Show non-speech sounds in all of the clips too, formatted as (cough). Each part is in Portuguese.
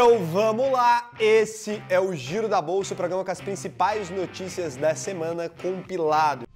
Então vamos lá! Esse é o Giro da Bolsa, o programa com as principais notícias da semana compilado.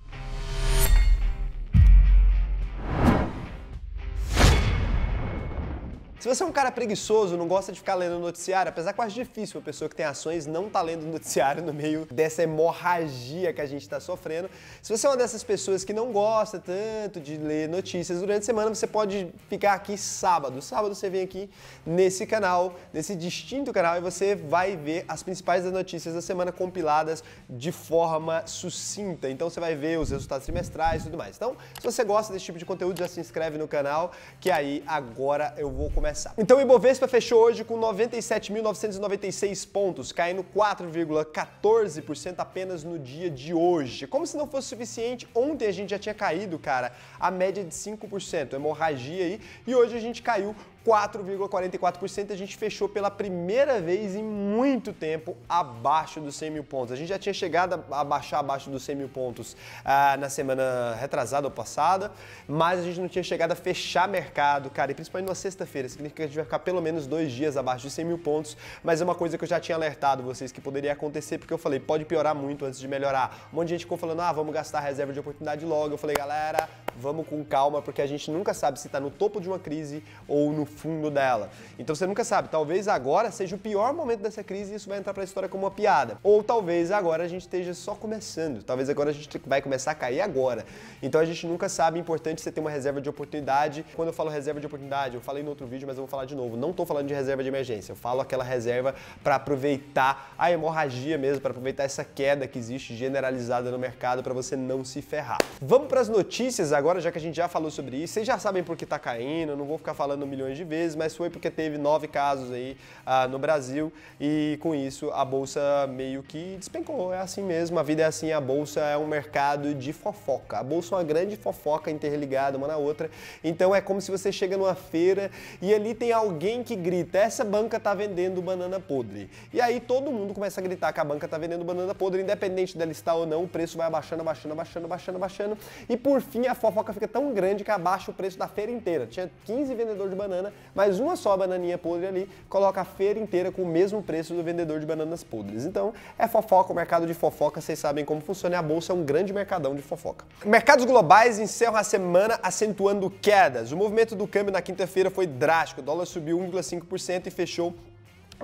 Se você é um cara preguiçoso, não gosta de ficar lendo noticiário, apesar que eu acho difícil uma pessoa que tem ações não tá lendo noticiário no meio dessa hemorragia que a gente está sofrendo. Se você é uma dessas pessoas que não gosta tanto de ler notícias durante a semana, você pode ficar aqui sábado. Sábado você vem aqui nesse canal, nesse distinto canal, e você vai ver as principais notícias da semana compiladas de forma sucinta. Então você vai ver os resultados trimestrais e tudo mais. Então, se você gosta desse tipo de conteúdo, já se inscreve no canal, que aí agora eu vou começar então o Ibovespa fechou hoje com 97.996 pontos, caindo 4,14% apenas no dia de hoje. Como se não fosse suficiente, ontem a gente já tinha caído, cara, a média de 5%, hemorragia aí, e hoje a gente caiu 4,44%. A gente fechou pela primeira vez em muito tempo abaixo dos 100 mil pontos. A gente já tinha chegado a baixar abaixo dos 100 mil pontos ah, na semana retrasada ou passada, mas a gente não tinha chegado a fechar mercado, cara, e principalmente na sexta-feira. Significa que a gente vai ficar pelo menos dois dias abaixo de 100 mil pontos, mas é uma coisa que eu já tinha alertado vocês que poderia acontecer, porque eu falei, pode piorar muito antes de melhorar. Um monte de gente ficou falando, ah, vamos gastar a reserva de oportunidade logo. Eu falei, galera, vamos com calma, porque a gente nunca sabe se está no topo de uma crise ou no fundo dela. Então você nunca sabe, talvez agora seja o pior momento dessa crise e isso vai entrar para a história como uma piada. Ou talvez agora a gente esteja só começando, talvez agora a gente vai começar a cair agora. Então a gente nunca sabe, é importante você ter uma reserva de oportunidade. Quando eu falo reserva de oportunidade, eu falei no outro vídeo, mas eu vou falar de novo. Não estou falando de reserva de emergência, eu falo aquela reserva para aproveitar a hemorragia mesmo, para aproveitar essa queda que existe generalizada no mercado para você não se ferrar. Vamos para as notícias agora, já que a gente já falou sobre isso. Vocês já sabem por que está caindo, não vou ficar falando milhões de de vezes, mas foi porque teve nove casos aí ah, no Brasil e com isso a bolsa meio que despencou. É assim mesmo, a vida é assim, a bolsa é um mercado de fofoca. A bolsa é uma grande fofoca interligada uma na outra. Então é como se você chega numa feira e ali tem alguém que grita: essa banca tá vendendo banana podre. E aí todo mundo começa a gritar que a banca tá vendendo banana podre, independente dela estar ou não, o preço vai abaixando, abaixando, abaixando, abaixando, abaixando. E por fim a fofoca fica tão grande que abaixa o preço da feira inteira. Tinha 15 vendedores de banana mas uma só bananinha podre ali, coloca a feira inteira com o mesmo preço do vendedor de bananas podres. Então, é fofoca, o mercado de fofoca, vocês sabem como funciona, a bolsa é um grande mercadão de fofoca. Mercados globais encerram a semana acentuando quedas. O movimento do câmbio na quinta-feira foi drástico, o dólar subiu 1,5% e fechou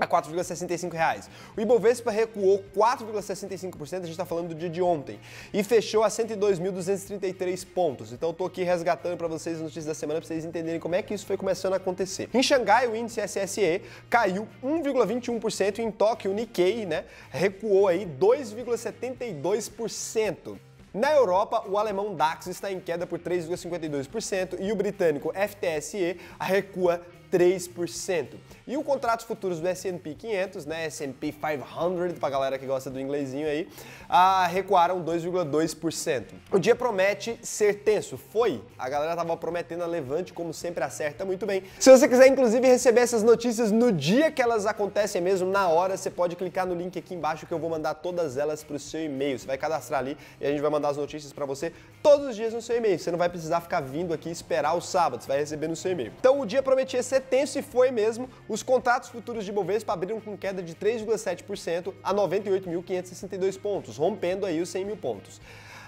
a 4,65 reais. O Ibovespa recuou 4,65%, a gente está falando do dia de ontem, e fechou a 102.233 pontos. Então eu aqui resgatando para vocês as notícias da semana, para vocês entenderem como é que isso foi começando a acontecer. Em Xangai, o índice SSE caiu 1,21%, e em Tóquio, o Nikkei, né, recuou aí 2,72%. Na Europa, o alemão DAX está em queda por 3,52% e o britânico FTSE recua 3%. E o contrato futuros do S&P 500, né, S&P 500, para galera que gosta do inglesinho aí, ah, recuaram 2,2%. O dia promete ser tenso, foi. A galera tava prometendo a levante, como sempre acerta muito bem. Se você quiser, inclusive, receber essas notícias no dia que elas acontecem mesmo, na hora, você pode clicar no link aqui embaixo que eu vou mandar todas elas para o seu e-mail. Você vai cadastrar ali e a gente vai mandar as notícias para você todos os dias no seu e-mail. Você não vai precisar ficar vindo aqui esperar o sábado, você vai receber no seu e-mail. Então o dia prometia ser ser tenso e foi mesmo. Os contratos futuros de Bovespa abriram com queda de 3,7% a 98.562 pontos, rompendo aí os 100 mil pontos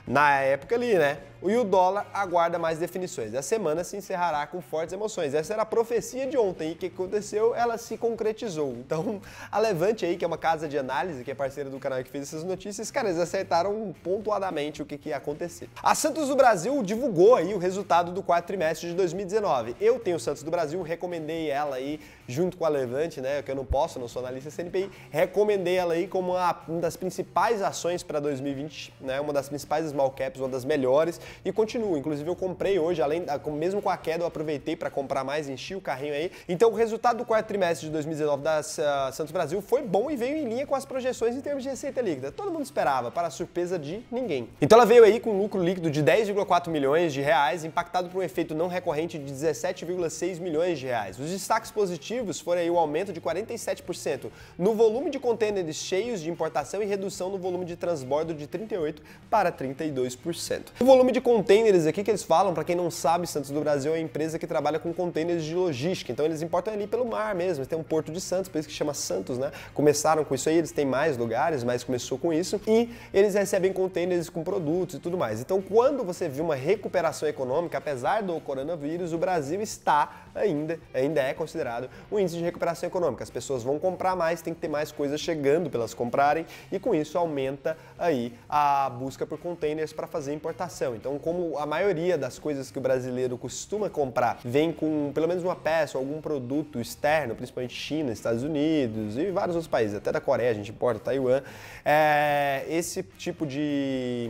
na época ali, né? E o dólar aguarda mais definições. A semana se encerrará com fortes emoções. Essa era a profecia de ontem e o que aconteceu? Ela se concretizou. Então, a Levante aí, que é uma casa de análise, que é parceira do canal que fez essas notícias, cara, eles acertaram pontuadamente o que, que ia acontecer. A Santos do Brasil divulgou aí o resultado do quarto trimestre de 2019. Eu tenho Santos do Brasil, recomendei ela aí junto com a Levante, né? Que eu não posso, não sou analista CNPI. Recomendei ela aí como uma das principais ações para 2020, né? Uma das principais small caps, uma das melhores, e continua. Inclusive, eu comprei hoje, além mesmo com a queda, eu aproveitei para comprar mais, enchi o carrinho aí. Então, o resultado do quarto trimestre de 2019 da uh, Santos Brasil foi bom e veio em linha com as projeções em termos de receita líquida. Todo mundo esperava, para a surpresa de ninguém. Então, ela veio aí com um lucro líquido de 10,4 milhões de reais, impactado por um efeito não recorrente de 17,6 milhões de reais. Os destaques positivos foram aí o aumento de 47% no volume de contêineres cheios de importação e redução no volume de transbordo de 38 para 30 72%. O volume de containers aqui que eles falam, para quem não sabe, Santos do Brasil é uma empresa que trabalha com containers de logística, então eles importam ali pelo mar mesmo, tem um porto de Santos, por isso que chama Santos, né? Começaram com isso aí, eles têm mais lugares, mas começou com isso, e eles recebem containers com produtos e tudo mais. Então, quando você vê uma recuperação econômica, apesar do coronavírus, o Brasil está ainda, ainda é considerado um índice de recuperação econômica. As pessoas vão comprar mais, tem que ter mais coisas chegando para elas comprarem, e com isso aumenta aí a busca por containers containers para fazer importação. Então, como a maioria das coisas que o brasileiro costuma comprar vem com pelo menos uma peça ou algum produto externo, principalmente China, Estados Unidos e vários outros países, até da Coreia a gente importa, Taiwan, é, esse tipo de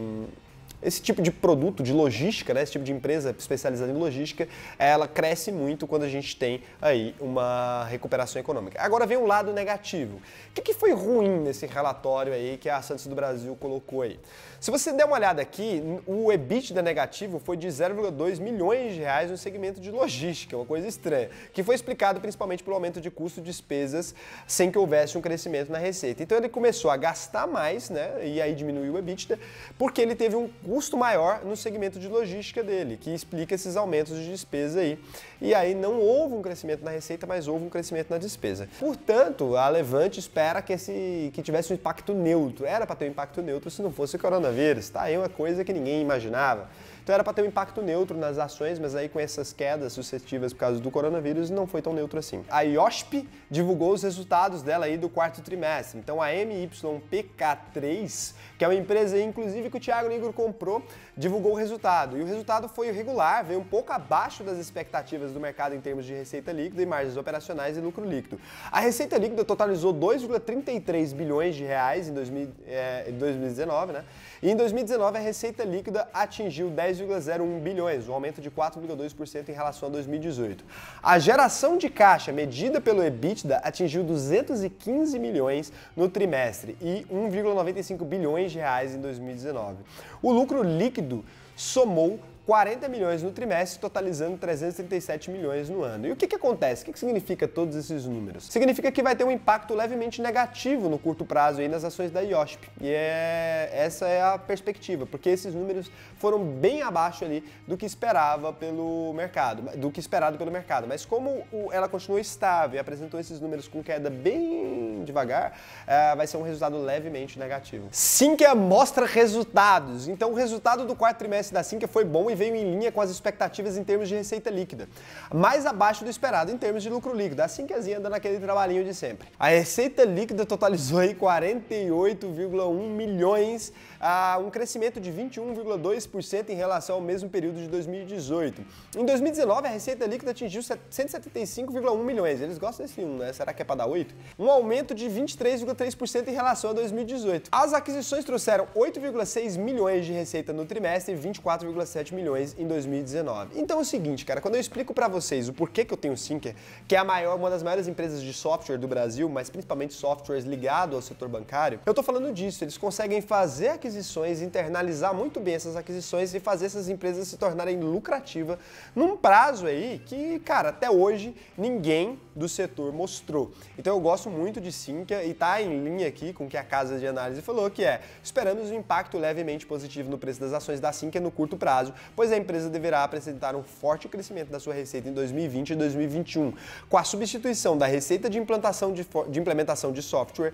esse tipo de produto, de logística, né? esse tipo de empresa especializada em logística, ela cresce muito quando a gente tem aí uma recuperação econômica. Agora vem o um lado negativo. O que, que foi ruim nesse relatório aí que a Santos do Brasil colocou aí? Se você der uma olhada aqui, o EBITDA negativo foi de 0,2 milhões de reais no segmento de logística, uma coisa estranha, que foi explicado principalmente pelo aumento de custo de despesas sem que houvesse um crescimento na receita. Então ele começou a gastar mais, né? E aí diminuiu o EBITDA, porque ele teve um custo maior no segmento de logística dele, que explica esses aumentos de despesa aí. E aí não houve um crescimento na receita, mas houve um crescimento na despesa. Portanto, a Levante espera que, esse, que tivesse um impacto neutro. Era para ter um impacto neutro se não fosse o coronavírus. Tá aí uma coisa que ninguém imaginava. Então era para ter um impacto neutro nas ações, mas aí com essas quedas sucessivas por causa do coronavírus, não foi tão neutro assim. A IOSP divulgou os resultados dela aí do quarto trimestre. Então a MYPK3, que é uma empresa inclusive que o Thiago Negro comprou, divulgou o resultado. E o resultado foi irregular, veio um pouco abaixo das expectativas do mercado em termos de receita líquida e margens operacionais e lucro líquido. A receita líquida totalizou 2,33 bilhões de reais em, 2000, é, eh, em 2019, né? E em 2019 a receita líquida atingiu 10 10,01 bilhões, um aumento de 4,2% em relação a 2018. A geração de caixa medida pelo EBITDA atingiu 215 milhões no trimestre e 1,95 bilhões de reais em 2019. O lucro líquido somou 40 milhões no trimestre, totalizando 337 milhões no ano. E o que, que acontece? O que, que significa todos esses números? Significa que vai ter um impacto levemente negativo no curto prazo aí nas ações da IOSP. E é... essa é a perspectiva, porque esses números foram bem abaixo ali do que esperava pelo mercado, do que esperado pelo mercado. Mas como ela continuou estável e apresentou esses números com queda bem devagar, é, vai ser um resultado levemente negativo. Sinqia mostra resultados. Então o resultado do quarto trimestre da Sinqia foi bom e veio em linha com as expectativas em termos de receita líquida, mais abaixo do esperado em termos de lucro líquido, assim que a Zinha anda naquele trabalhinho de sempre. A receita líquida totalizou aí 48,1 milhões, a ah, um crescimento de 21,2% em relação ao mesmo período de 2018. Em 2019, a receita líquida atingiu 175,1 milhões. Eles gostam desse 1, um, né? Será que é para dar 8? Um aumento de 23,3% em relação a 2018. As aquisições trouxeram 8,6 milhões de receita no trimestre e 24,7 milhões milhões em 2019. Então é o seguinte, cara, quando eu explico para vocês o porquê que eu tenho o Sinker, que é a maior, uma das maiores empresas de software do Brasil, mas principalmente softwares ligados ao setor bancário, eu tô falando disso, eles conseguem fazer aquisições, internalizar muito bem essas aquisições e fazer essas empresas se tornarem lucrativas num prazo aí que, cara, até hoje ninguém do setor mostrou. Então eu gosto muito de Sinker e tá em linha aqui com o que a casa de análise falou, que é esperamos um impacto levemente positivo no preço das ações da Sinker no curto prazo, pois a empresa deverá apresentar um forte crescimento da sua receita em 2020 e 2021, com a substituição da receita de, implantação de, de implementação de software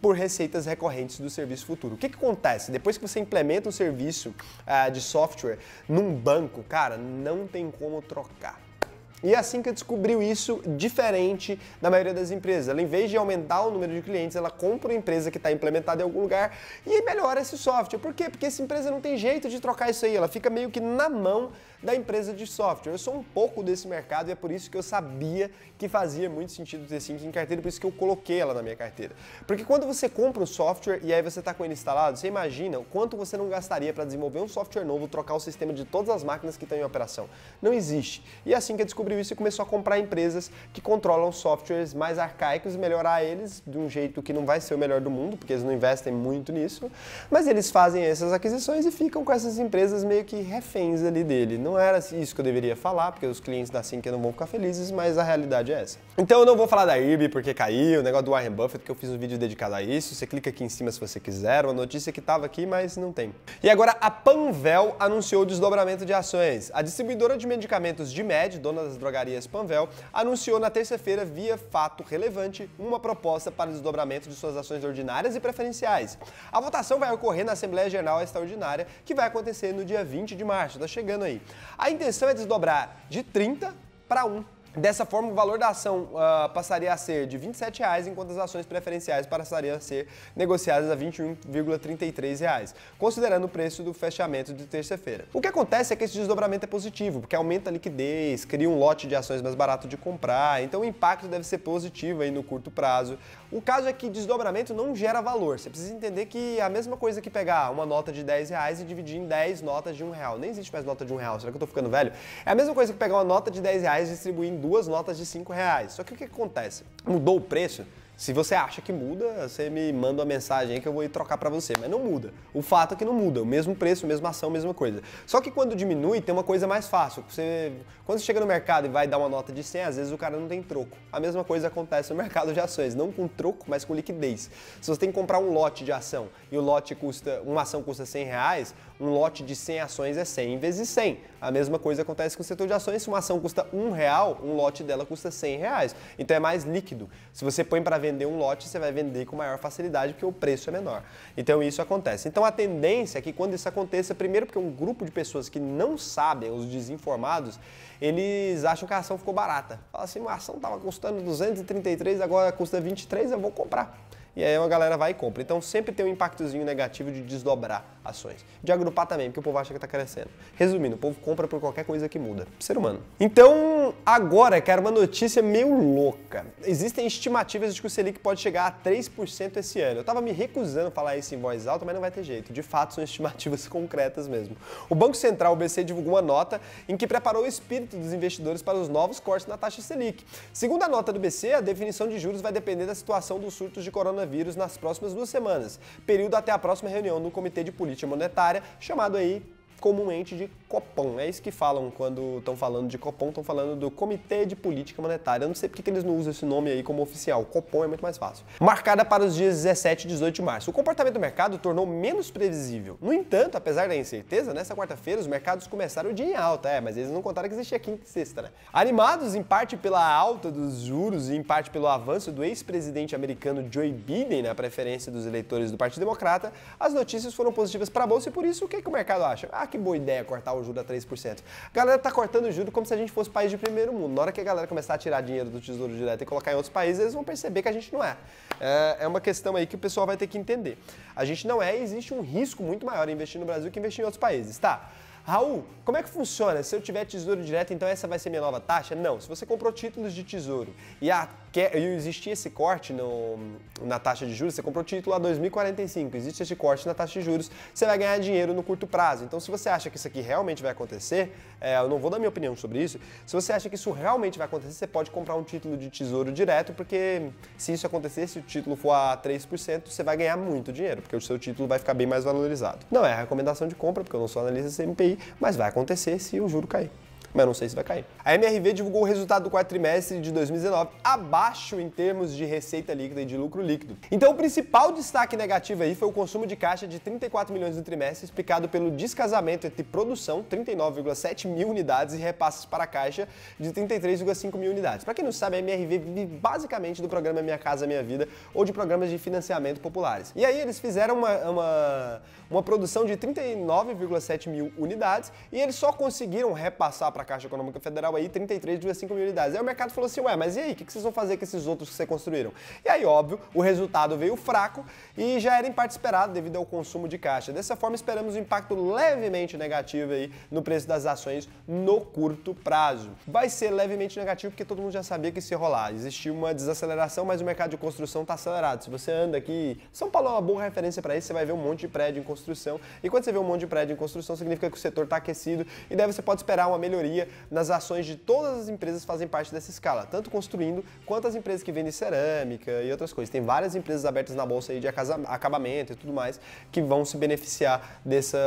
por receitas recorrentes do serviço futuro. O que, que acontece? Depois que você implementa um serviço uh, de software num banco, cara, não tem como trocar. E é a Sinca descobriu isso diferente da maioria das empresas. Ela, em vez de aumentar o número de clientes, ela compra uma empresa que está implementada em algum lugar e melhora esse software. Por quê? Porque essa empresa não tem jeito de trocar isso aí, ela fica meio que na mão da empresa de software. Eu sou um pouco desse mercado e é por isso que eu sabia que fazia muito sentido ter Sync em carteira, por isso que eu coloquei ela na minha carteira. Porque quando você compra um software e aí você está com ele instalado, você imagina o quanto você não gastaria para desenvolver um software novo, trocar o sistema de todas as máquinas que estão em operação. Não existe. E é assim que eu descobri isso e começou a comprar empresas que controlam softwares mais arcaicos e melhorar eles de um jeito que não vai ser o melhor do mundo, porque eles não investem muito nisso, mas eles fazem essas aquisições e ficam com essas empresas meio que reféns ali dele. Não era isso que eu deveria falar, porque os clientes da que não vão ficar felizes, mas a realidade é essa. Então eu não vou falar da IRB porque caiu, o negócio do Warren Buffett, que eu fiz um vídeo dedicado a isso. Você clica aqui em cima se você quiser, uma notícia que estava aqui, mas não tem. E agora a Panvel anunciou o desdobramento de ações. A distribuidora de medicamentos de Med, dona das drogarias Panvel, anunciou na terça-feira, via fato relevante, uma proposta para o desdobramento de suas ações ordinárias e preferenciais. A votação vai ocorrer na Assembleia Geral Extraordinária, que vai acontecer no dia 20 de março, tá chegando aí. A intenção é desdobrar de 30 para 1 Dessa forma, o valor da ação uh, passaria a ser de R$ 27,00, enquanto as ações preferenciais passariam a ser negociadas a R$ 21,33, considerando o preço do fechamento de terça-feira. O que acontece é que esse desdobramento é positivo, porque aumenta a liquidez, cria um lote de ações mais barato de comprar, então o impacto deve ser positivo aí no curto prazo. O caso é que desdobramento não gera valor, você precisa entender que é a mesma coisa que pegar uma nota de R$ reais e dividir em 10 notas de um real. Nem existe mais nota de um real, será que eu tô ficando velho? É a mesma coisa que pegar uma nota de R$ reais e distribuir em duas notas de 5 reais. Só que o que acontece? Mudou o preço? Se você acha que muda, você me manda uma mensagem aí que eu vou ir trocar para você, mas não muda. O fato é que não muda, o mesmo preço, mesma ação, mesma coisa. Só que quando diminui, tem uma coisa mais fácil. Você, quando você chega no mercado e vai dar uma nota de 100, às vezes o cara não tem troco. A mesma coisa acontece no (laughs) mercado de ações, não com troco, mas com liquidez. Se você tem que comprar um lote de ação e o lote custa, uma ação custa 100 reais, um lote de 100 ações é 100 vezes 100. A mesma coisa acontece com o setor de ações, se uma ação custa um real, um lote dela custa 100 reais. Então é mais líquido. Se você põe para vender um lote, você vai vender com maior facilidade porque o preço é menor. Então isso acontece. Então a tendência é que quando isso aconteça, primeiro porque um grupo de pessoas que não sabem, os desinformados, eles acham que a ação ficou barata. Fala assim, uma ação estava custando 233, agora custa 23, eu vou comprar e aí a galera vai e compra. Então sempre tem um impactozinho negativo de desdobrar ações. De agrupar também, porque o povo acha que está crescendo. Resumindo, o povo compra por qualquer coisa que muda. Ser humano. Então, Agora, cara, uma notícia meio louca. Existem estimativas de que o Selic pode chegar a 3% esse ano. Eu tava me recusando a falar isso em voz alta, mas não vai ter jeito. De fato, são (laughs) estimativas concretas mesmo. O Banco Central, o BC, divulgou uma nota em que preparou o espírito dos investidores para os novos cortes na taxa Selic. Segundo a nota do BC, a definição de juros vai depender da situação dos surtos de coronavírus nas próximas duas semanas, período até a próxima reunião do Comitê de Política Monetária, chamado aí comumente de Copom. É isso que falam quando estão falando de Copom, estão falando do Comitê de Política Monetária. Eu não sei porque que eles não usam esse nome aí como oficial. Copom é muito mais fácil. Marcada para os dias 17 e 18 de março. O comportamento do mercado tornou menos previsível. No entanto, apesar da incerteza, nessa quarta-feira os mercados começaram o dia em alta, é, mas eles não contaram que existia quinta e sexta, né? Animados em parte pela alta dos juros e em parte pelo avanço do ex-presidente americano Joe Biden na preferência dos eleitores do Partido Democrata, as notícias foram positivas para a bolsa e por isso o que, é que o mercado acha? Ah, que boa ideia cortar o juro a 3%. A galera tá cortando o juro como se a gente fosse país de primeiro mundo. Na hora que a galera começar a tirar dinheiro do Tesouro Direto e colocar em outros países, eles vão perceber que a gente não é. é. É uma questão aí que o pessoal vai ter que entender. A gente não é e existe um risco muito maior em investir no Brasil que investir em outros países, tá? Raul, como é que funciona? Se eu tiver tesouro direto, então essa vai ser minha nova taxa? Não. Se você comprou títulos de tesouro e a que existia esse corte no, na taxa de juros, você comprou o título a 2045, existe esse corte na taxa de juros, você vai ganhar dinheiro no curto prazo. Então, se você acha que isso aqui realmente vai acontecer, é, eu não vou dar minha opinião sobre isso, se você acha que isso realmente vai acontecer, você pode comprar um título de tesouro direto, porque se isso acontecer, se o título for a 3%, você vai ganhar muito dinheiro, porque o seu título vai ficar bem mais valorizado. Não é a recomendação de compra, porque eu não sou analista CMPI, mas vai acontecer se o juro cair mas não sei se vai cair. A MRV divulgou o resultado do quarto trimestre de 2019, abaixo em termos de receita líquida e de lucro líquido. Então, o principal destaque negativo aí foi o consumo de caixa de 34 milhões no trimestre, explicado pelo descasamento entre produção, 39,7 mil unidades, e repasses para a caixa de 33,5 mil unidades. Para quem não sabe, a MRV vive basicamente do programa Minha Casa Minha Vida ou de programas de financiamento populares. E aí eles fizeram uma, uma uma produção de 39,7 mil unidades, e eles só conseguiram repassar para a Caixa Econômica Federal aí 33,5 mil unidades. Aí o mercado falou assim, ué, mas e aí, o que, vocês vão fazer com esses outros que vocês construíram? E aí, óbvio, o resultado veio fraco e já era em parte esperado devido ao consumo de caixa. Dessa forma, esperamos um impacto levemente negativo aí no preço das ações no curto prazo. Vai ser levemente negativo porque todo mundo já sabia que isso ia rolar. Existia uma desaceleração, mas o mercado de construção está acelerado. Se você anda aqui, São Paulo é uma boa referência para isso, você vai ver um monte de prédio em construção construção. E quando você vê um monte de prédio em construção, significa que o setor está aquecido e daí você pode esperar uma melhoria nas ações de todas as empresas que fazem parte dessa escala, tanto construindo quanto as empresas que vendem cerâmica e outras coisas. Tem várias empresas abertas na bolsa aí de acabamento e tudo mais que vão se beneficiar dessa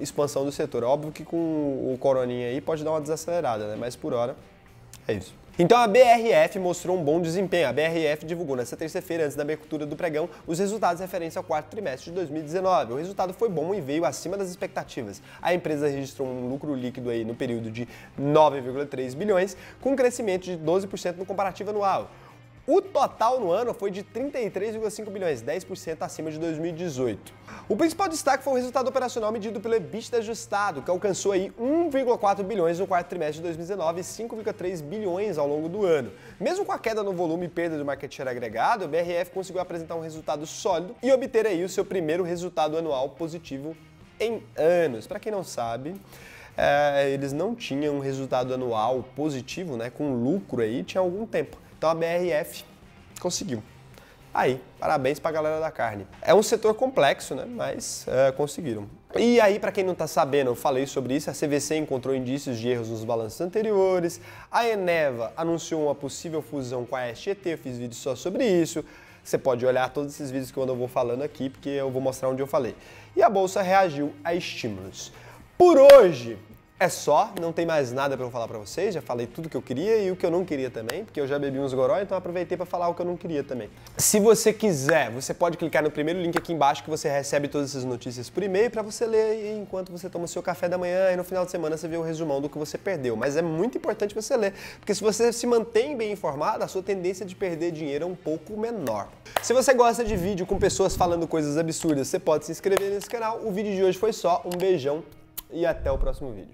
expansão do setor. Óbvio que com o coroninha aí pode dar uma desacelerada, né? Mas por hora é isso. Então a BRF mostrou um bom desempenho. A BRF divulgou nesta terça-feira, antes da abertura do pregão, os resultados referentes ao quarto trimestre de 2019. O resultado foi bom e veio acima das expectativas. A empresa registrou um lucro líquido aí no período de 9,3 bilhões, com um crescimento de 12% no comparativo anual. O total no ano foi de 33,5 bilhões, 10% acima de 2018. O principal destaque foi o resultado operacional medido pelo EBITDA ajustado, que alcançou aí 1,4 bilhões no quarto trimestre de 2019 e 5,3 bilhões ao longo do ano. Mesmo com a queda no volume e perda do market share agregado, o BRF conseguiu apresentar um resultado sólido e obter aí o seu primeiro resultado anual positivo em anos. Para quem não sabe, é, eles não tinham um resultado anual positivo, né, com lucro aí, tinha algum tempo. Então a BRF conseguiu. Aí, parabéns para a galera da carne. É um setor complexo, né? Mas é, conseguiram. E aí, para quem não está sabendo, eu falei sobre isso, a CVC encontrou indícios de erros nos balanços anteriores, a Eneva anunciou uma possível fusão com a SGT, eu fiz vídeo só sobre isso, você pode olhar todos esses vídeos que eu vou falando aqui, porque eu vou mostrar onde eu falei. E a Bolsa reagiu a estímulos. Por hoje, é só, não tem mais nada para eu falar para vocês, já falei tudo que eu queria e o que eu não queria também, porque eu já bebi uns goró, então aproveitei para falar o que eu não queria também. Se você quiser, você pode clicar no primeiro link aqui embaixo que você recebe todas essas notícias por e-mail para você ler enquanto você toma seu café da manhã e no final de semana você vê o resumão do que você perdeu. Mas é muito importante você ler, porque se você se mantém bem informado, a sua tendência de perder dinheiro é um pouco menor. Se você gosta de vídeo com pessoas falando coisas absurdas, você pode se inscrever nesse canal. O vídeo de hoje foi só, um beijão e até o próximo vídeo.